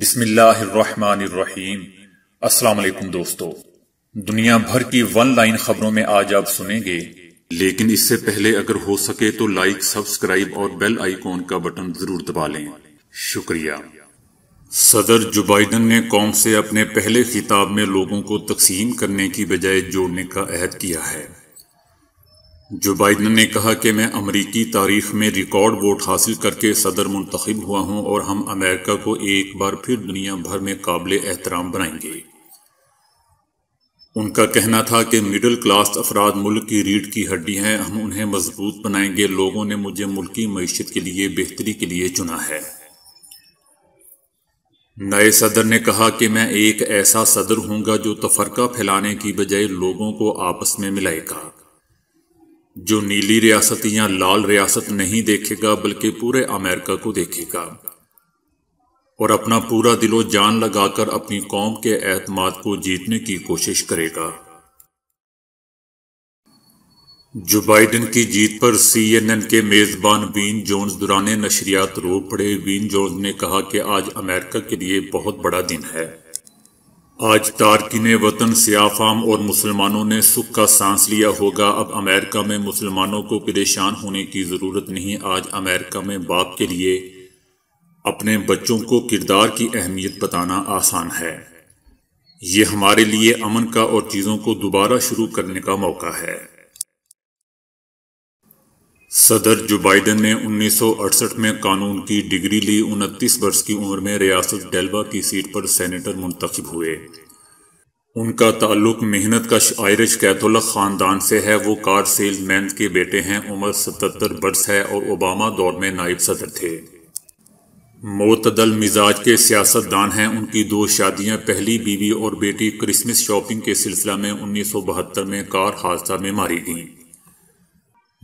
बिस्मिल्लाहिर्रहमानिर्रहीम अस्सलाम दोस्तों दुनिया भर की वन लाइन खबरों में आज आप सुनेंगे लेकिन इससे पहले अगर हो सके तो लाइक सब्सक्राइब और बेल आइकॉन का बटन जरूर दबा लें शुक्रिया सदर जो बाइडन ने कौम से अपने पहले खिताब में लोगों को तकसीम करने की बजाय जोड़ने का अहद किया है जो बाइडन ने कहा कि मैं अमरीकी तारीख में रिकॉर्ड वोट हासिल करके सदर मुंतखब हुआ हूँ और हम अमेरिका को एक बार फिर दुनिया भर में काबिल एहतराम बनाएंगे उनका कहना था कि मिडिल क्लास अफराद मुल्क की रीढ़ की हड्डी हैं हम उन्हें मजबूत बनाएंगे लोगों ने मुझे मुल्की मीशत के लिए बेहतरी के लिए चुना है नए सदर ने कहा कि मैं एक ऐसा सदर हूँगा जो तफरका फैलाने की बजाय लोगों को आपस में मिलाएगा जो नीली रियासत या लाल रियासत नहीं देखेगा बल्कि पूरे अमेरिका को देखेगा और अपना पूरा दिलो जान लगाकर अपनी कौम के अहतमाद को जीतने की कोशिश करेगा जो बाइडन की जीत पर सीएनएन के मेज़बान बीन जोन्स दुराने नशरियात रो पड़े बीन जोन्स ने कहा कि आज अमेरिका के लिए बहुत बड़ा दिन है आज तारकिन वतन सियाफाम और मुसलमानों ने सुख का सांस लिया होगा अब अमेरिका में मुसलमानों को परेशान होने की ज़रूरत नहीं आज अमेरिका में बाप के लिए अपने बच्चों को किरदार की अहमियत बताना आसान है ये हमारे लिए अमन का और चीज़ों को दोबारा शुरू करने का मौका है सदर जो बाइडन ने 1968 में कानून की डिग्री ली उनतीस वर्ष की उम्र में रियासत डेल्वा की सीट पर सेनेटर मुंतखब हुए उनका ताल्लुक मेहनत कश आयरिश कैथोलिक ख़ानदान से है वो कार सेल्समैन के बेटे हैं उम्र 77 वर्ष है और ओबामा दौर में नायब सदर थे मोतदल मिजाज के सियासतदान हैं उनकी दो शादियां पहली बीवी और बेटी क्रिसमस शॉपिंग के सिलसिला में उन्नीस में कार हादसा में मारी गईं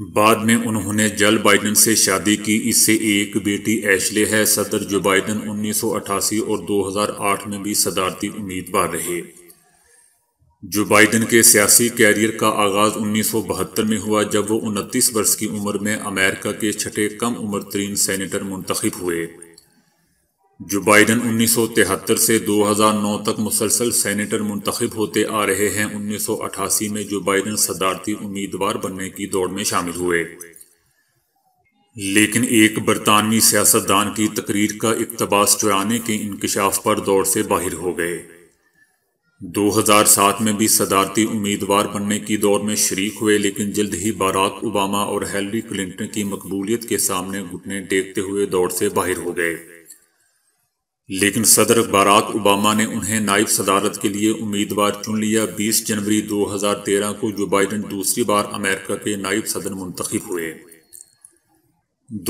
बाद में उन्होंने जल बाइडन से शादी की इससे एक बेटी एशले है सदर जो बाइडन 1988 और 2008 में भी सदारती उम्मीदवार रहे जो बाइडन के सियासी कैरियर का आगाज़ उन्नीस में हुआ जब वो उनतीस वर्ष की उम्र में अमेरिका के छठे कम उम्र तरीन सैनिटर मुंतखब हुए जो बाइडन 1973 से 2009 तक मुसलसल सैनिटर मुंतखब होते आ रहे हैं 1988 में जो बाइडन सदारती उम्मीदवार बनने की दौड़ में शामिल हुए लेकिन एक बरतानवी सियासतदान की तकरीर का इकतबास चुराने के इंकशाफ पर दौड़ से बाहर हो गए 2007 में भी सदारती उम्मीदवार बनने की दौड़ में शरीक हुए लेकिन जल्द ही बाराक ओबामा और हेलरी क्लिंटन की मकबूलियत के सामने घुटने टेकते हुए दौड़ से बाहर हो गए लेकिन सदर बाराक ओबामा ने उन्हें नायब सदारत के लिए उम्मीदवार चुन लिया 20 जनवरी 2013 को जो बाइडन दूसरी बार अमेरिका के नायब सदर मुंतखब हुए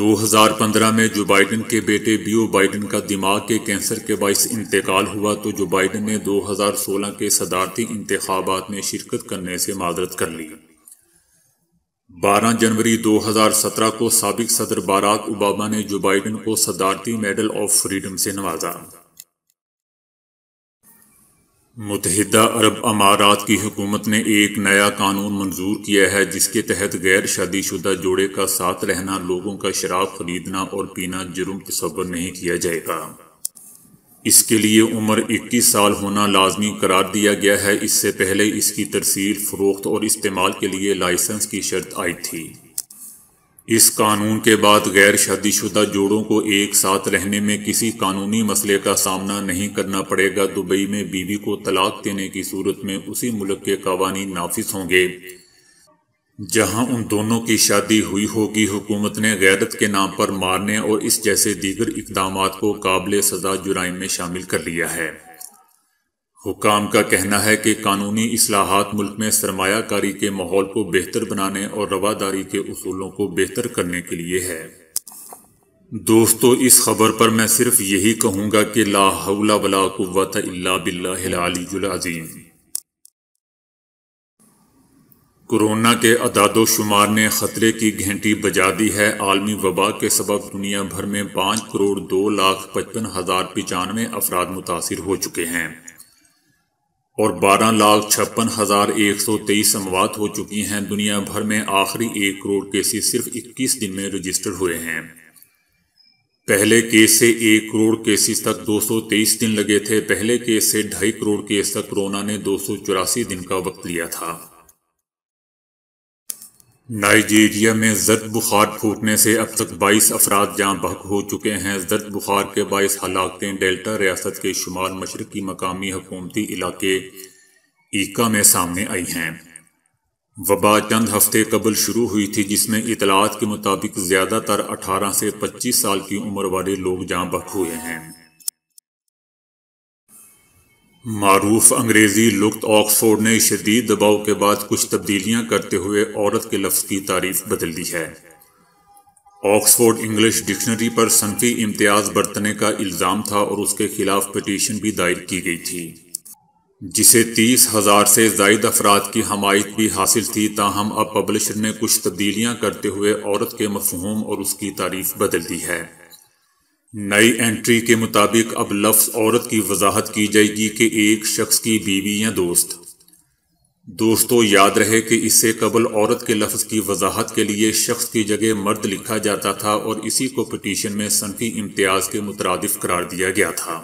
2015 में जो बाइडन के बेटे बियो बाइडन का दिमाग के कैंसर के बायस इंतकाल हुआ तो जो बाइडन ने 2016 के सदारती इंतबात में शिरकत करने से माजरत कर ली 12 जनवरी 2017 को सबक सदर बाराक ओबामा ने जो बाइडन को सदारती मेडल ऑफ फ्रीडम से नवाजा मुतहदा अरब अमारात की हुकूमत ने एक नया कानून मंजूर किया है जिसके तहत गैर शादीशुदा जोड़े का साथ रहना लोगों का शराब खरीदना और पीना जुर्म तस्वर नहीं किया जाएगा इसके लिए उम्र 21 साल होना लाजमी करार दिया गया है इससे पहले इसकी तरसील फ़रोख्त और इस्तेमाल के लिए लाइसेंस की शर्त आई थी इस कानून के बाद गैर शादीशुदा जोड़ों को एक साथ रहने में किसी कानूनी मसले का सामना नहीं करना पड़ेगा दुबई में बीवी को तलाक देने की सूरत में उसी मुल्क के कवानी नाफिस होंगे जहां उन दोनों की शादी हुई होगी हुकूमत ने गैरत के नाम पर मारने और इस जैसे दीगर इकदाम को काबिल सजा जुराइम में शामिल कर लिया है हुकाम का कहना है कि कानूनी असलाहत मुल्क में सरमाकारी के माहौल को बेहतर बनाने और रवादारी के असूलों को बेहतर करने के लिए है दोस्तों इस खबर पर मैं सिर्फ यही कहूँगा कि ला हौला वला अल्ला बिल्लाजीम कोरोना के अदादोशुमार शुमार ने खतरे की घंटी बजा दी है आलमी वबा के सबक दुनिया भर में पाँच करोड़ दो लाख पचपन हज़ार पचानवे अफराद मुतासर हो चुके हैं और बारह लाख छप्पन हज़ार एक सौ तेईस अमवात हो चुकी हैं दुनिया भर में आखिरी एक करोड़ केसेस सिर्फ इक्कीस दिन में रजिस्टर हुए हैं पहले केस से एक करोड़ केसेस तक दो सौ तेईस दिन लगे थे पहले केस से ढाई करोड़ केस तक कोरोना ने दो सौ चौरासी दिन का वक्त लिया था नाइजीरिया में जद बुखार फूटने से अब तक 22 अफराद जहाँ बहक हो चुके हैं जद बुखार के बायस हलाकतें डेल्टा रियासत के शुमाल मशरक़ी मकामी हकूमती इलाके ईका में सामने आई हैं वबा चंद हफ्ते कबल शुरू हुई थी जिसमें इतलात के मुताबिक ज़्यादातर 18 से 25 साल की उम्र वाले लोग जहाँ बहक हुए हैं मरूफ अंग्रेज़ी लुक्त ऑक्सफोर्ड ने शदीद दबाव के बाद कुछ तब्दीलियां करते हुए औरत के लफ्ज़ की तारीफ बदल दी है ऑक्सफोर्ड इंग्लिश डिक्शनरी पर सनफी इम्तियाज बरतने का इल्ज़ाम था और उसके खिलाफ पटिशन भी दायर की गई थी जिसे तीस हज़ार से जायद अफराद की हमायत भी हासिल थी ताहम अब पब्लिशर ने कुछ तब्दीलियां करते हुए औरत के मफहूम और उसकी तारीफ बदल दी है नई एंट्री के मुताबिक अब लफ्ज़ औरत की वजाहत की जाएगी कि एक शख्स की बीवी या दोस्त दोस्तों याद रहे कि इससे कबल औरत के लफ्ज़ की वजाहत के लिए शख्स की जगह मर्द लिखा जाता था और इसी को पटिशन में सनफी इम्तियाज़ के मुतरद करार दिया गया था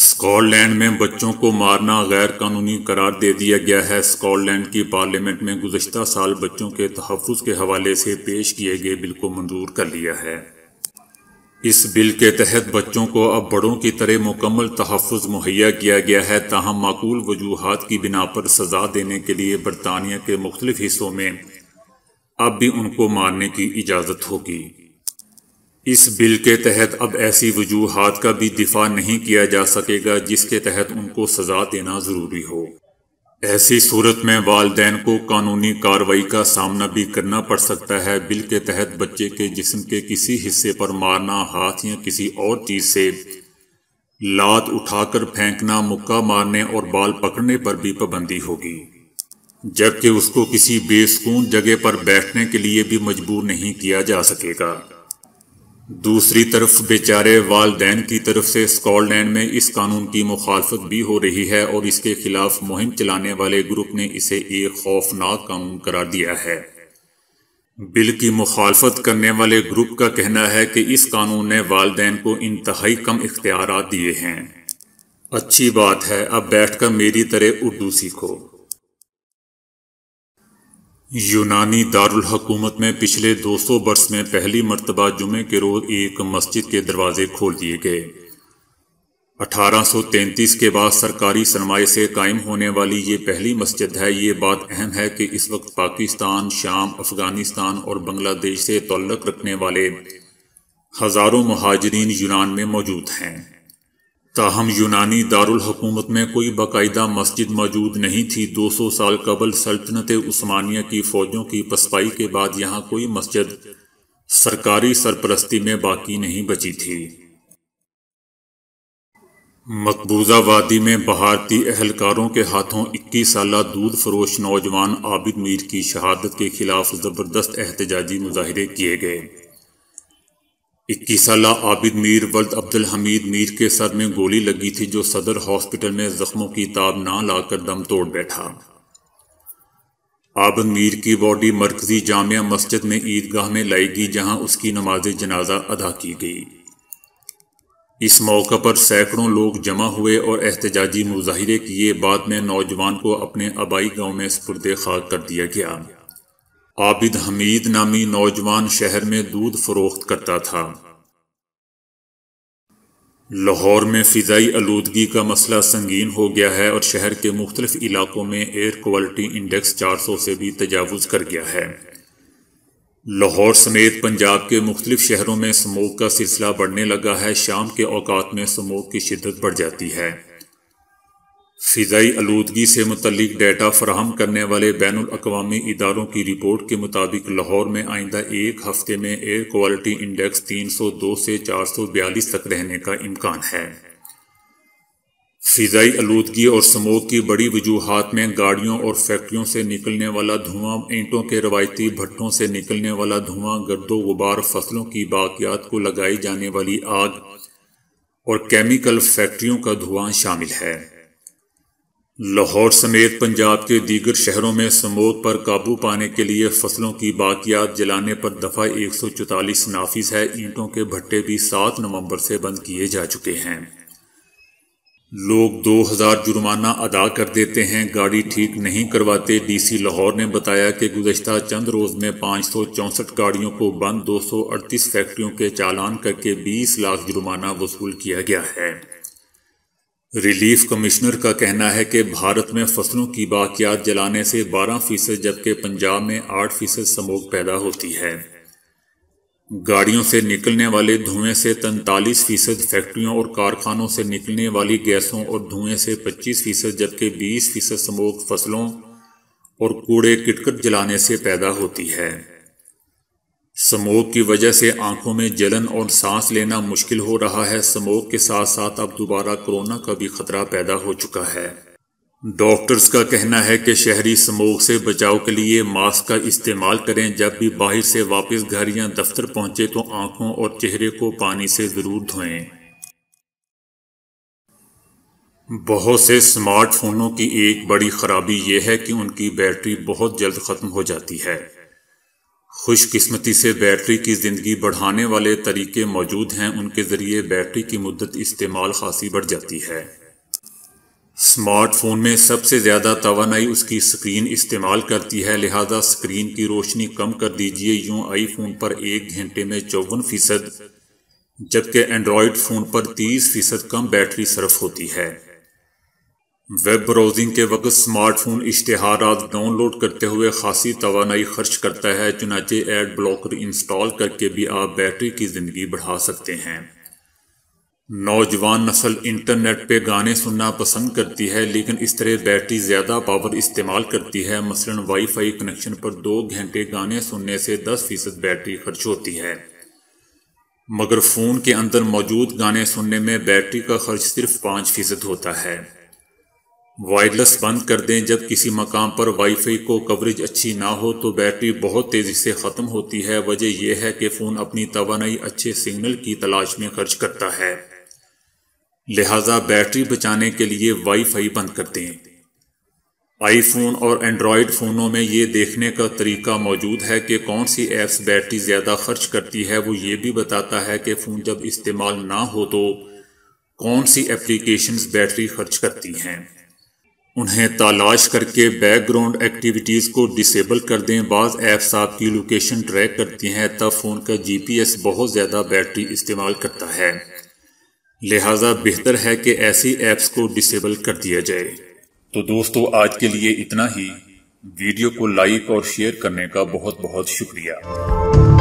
स्कॉटलैंड में बच्चों को मारना गैर कानूनी करार दे दिया गया है स्कॉटलैंड की पार्लियामेंट में गुजशत साल बच्चों के तहफ़ के हवाले से पेश किए गए बिल को मंजूर कर लिया है इस बिल के तहत बच्चों को अब बड़ों की तरह मुकम्मल तहफ़ मुहैया किया गया है ताहम माकूल वजूहत की बिना पर सजा देने के लिए बरतानिया के मुख्तलिफ हिस्सों में अब भी उनको मारने की इजाज़त होगी इस बिल के तहत अब ऐसी वजूहत का भी दिफा नहीं किया जा सकेगा जिसके तहत उनको सजा देना ज़रूरी हो ऐसी सूरत में वालदे को कानूनी कार्रवाई का सामना भी करना पड़ सकता है बिल के तहत बच्चे के जिस्म के किसी हिस्से पर मारना हाथ या किसी और चीज़ से लात उठाकर फेंकना मुक्का मारने और बाल पकड़ने पर भी पाबंदी होगी जबकि उसको किसी बेसकून जगह पर बैठने के लिए भी मजबूर नहीं किया जा सकेगा दूसरी तरफ बेचारे वालदेन की तरफ से स्कॉटलैंड में इस कानून की मुखालफत भी हो रही है और इसके खिलाफ मुहिम चलाने वाले ग्रुप ने इसे एक खौफनाक कानून करार दिया है बिल की मुखालफत करने वाले ग्रुप का कहना है कि इस कानून ने वालदेन को इंतहाई कम इख्तियार दिए हैं अच्छी बात है अब बैठकर मेरी तरह उर्दू सीखो यूनानी दारुल हकूमत में पिछले 200 वर्ष में पहली मरतबा जुमे के रोज़ एक मस्जिद के दरवाजे खोल दिए गए 1833 के बाद सरकारी सरमाए से कायम होने वाली ये पहली मस्जिद है ये बात अहम है कि इस वक्त पाकिस्तान शाम अफगानिस्तान और बांग्लादेश से तल्लक रखने वाले हज़ारों महाजरीन यूनान में मौजूद हैं ताहम यूनानी दारकूमत में कोई बाकायदा मस्जिद मौजूद नहीं थी 200 साल कबल सल्तनत उस्मानिया की फ़ौजों की पसपाई के बाद यहाँ कोई मस्जिद सरकारी सरपरस्ती में बाकी नहीं बची थी मकबूजा वादी में भारतीय अहलकारों के हाथों इक्कीस साल दूध फरोश नौजवान आबिद मीर की शहादत के खिलाफ ज़बरदस्त एहतजाजी मुजाहरे किए गए इक्कीस साल आबिद मीर वल्द अब्दुल हमीद मीर के सर में गोली लगी थी जो सदर हॉस्पिटल में जख्मों की ताब ना लाकर दम तोड़ बैठा आबद मीर की बॉडी मरकजी जामिया मस्जिद में ईदगाह में लाई गई जहां उसकी नमाज जनाजा अदा की गई इस मौका पर सैकड़ों लोग जमा हुए और एहतजाजी मुजाहरे किए बाद में नौजवान को अपने आबाई गांव में सुपुर्द खाक कर दिया गया आबिद हमीद नामी नौजवान शहर में दूध फरोख्त करता था लाहौर में फ़िज़ाई आलूदगी का मसला संगीन हो गया है और शहर के मुख्तलिफ इलाकों में एयर क्वालिटी इंडेक्स 400 से भी तजावज़ कर गया है लाहौर समेत पंजाब के मुख्तलिफ शहरों में स्मोक का सिलसिला बढ़ने लगा है शाम के अवकात में स्मोक की शिदत बढ़ जाती है फ़िज़ाई आलूदगी से मुतलिक डेटा फ्राहम करने वाले बैन अवी इदारों की रिपोर्ट के मुताबिक लाहौर में आइंदा एक हफ्ते में एयर क्वालिटी इंडेक्स तीन सौ दो से चार सौ बयालीस तक रहने का इम्कान है फ़िज़ाई आलूदगी और स्मोक की बड़ी वजूहत में गाड़ियों और फैक्ट्रियों से निकलने वाला धुआं ईंटों के रवायती भट्टों से निकलने वाला धुआं गर्दो गुबार फसलों की बाकियात को लगाई जाने वाली आग और केमिकल फैक्ट्रियों का धुआं शामिल है लाहौर समेत पंजाब के दीगर शहरों में समोद पर काबू पाने के लिए फसलों की बाकियात जलाने पर दफ़ा एक सौ चौतालीस नाफिज है ईंटों के भट्टे भी सात नवंबर से बंद किए जा चुके हैं लोग दो हज़ार जुर्माना अदा कर देते हैं गाड़ी ठीक नहीं करवाते डीसी लाहौर ने बताया कि गुजशत चंद रोज़ में पाँच सौ चौंसठ गाड़ियों को बंद दो सौ अड़तीस फैक्ट्रियों के चालान करके बीस लाख जुर्माना वसूल किया गया है रिलीफ कमिश्नर का कहना है कि भारत में फसलों की बाकियात जलाने से 12 फीसद जबकि पंजाब में 8 फीसद समोक पैदा होती है गाड़ियों से निकलने वाले धुएं से तैंतालीस फीसद फैक्ट्रियों और कारखानों से निकलने वाली गैसों और धुएं से 25 फीसद जबकि 20 फीसद समोक फसलों और कूड़े किटकट जलाने से पैदा होती है स्मोक की वजह से आंखों में जलन और सांस लेना मुश्किल हो रहा है स्मोक के साथ साथ अब दोबारा कोरोना का भी खतरा पैदा हो चुका है डॉक्टर्स का कहना है कि शहरी स्मोक से बचाव के लिए मास्क का इस्तेमाल करें जब भी बाहर से वापस घर या दफ्तर पहुंचे तो आंखों और चेहरे को पानी से ज़रूर धोएं बहुत से स्मार्टफोनों की एक बड़ी ख़राबी यह है कि उनकी बैटरी बहुत जल्द ख़त्म हो जाती है खुशकस्मती से बैटरी की ज़िंदगी बढ़ाने वाले तरीके मौजूद हैं उनके ज़रिए बैटरी की मदत इस्तेमाल खासी बढ़ जाती है स्मार्टफोन में सबसे ज़्यादा तोानाई उसकी स्क्रीन इस्तेमाल करती है लिहाजा स्क्रीन की रोशनी कम कर दीजिए यूँ फोन पर एक घंटे में चौवन फ़ीसद जबकि एंड्रॉयड फ़ोन पर तीस फ़ीसद कम बैटरी सर्फ होती है वेब ब्राउजिंग के वक्त स्मार्टफोन इश्तहार डाउनलोड करते हुए खासी तोानाई खर्च करता है चुनाचे एड ब्लॉकर इंस्टॉल करके भी आप बैटरी की ज़िंदगी बढ़ा सकते हैं नौजवान नस्ल इंटरनेट पे गाने सुनना पसंद करती है लेकिन इस तरह बैटरी ज़्यादा पावर इस्तेमाल करती है मसलन वाईफाई कनेक्शन पर दो घंटे गाने सुनने से दस फीसद बैटरी खर्च होती है मगर फ़ोन के अंदर मौजूद गाने सुनने में बैटरी का खर्च सिर्फ पाँच फीसद होता है वायरलेस बंद कर दें जब किसी मकाम पर वाईफाई को कवरेज अच्छी ना हो तो बैटरी बहुत तेज़ी से ख़त्म होती है वजह यह है कि फ़ोन अपनी तोानाई अच्छे सिग्नल की तलाश में खर्च करता है लिहाजा बैटरी बचाने के लिए वाईफाई बंद कर दें आईफोन और एंड्रॉयड फ़ोनों में ये देखने का तरीका मौजूद है कि कौन सी ऐप्स बैटरी ज़्यादा खर्च करती है वो ये भी बताता है कि फ़ोन जब इस्तेमाल ना हो तो कौन सी एप्लीकेशंस बैटरी खर्च करती हैं उन्हें तलाश करके बैकग्राउंड एक्टिविटीज़ को डिसेबल कर दें बाज़ ऐप्स आपकी लोकेशन ट्रैक करती हैं तब फ़ोन का जीपीएस बहुत ज़्यादा बैटरी इस्तेमाल करता है लिहाजा बेहतर है कि ऐसी ऐप्स को डिसेबल कर दिया जाए तो दोस्तों आज के लिए इतना ही वीडियो को लाइक और शेयर करने का बहुत बहुत शुक्रिया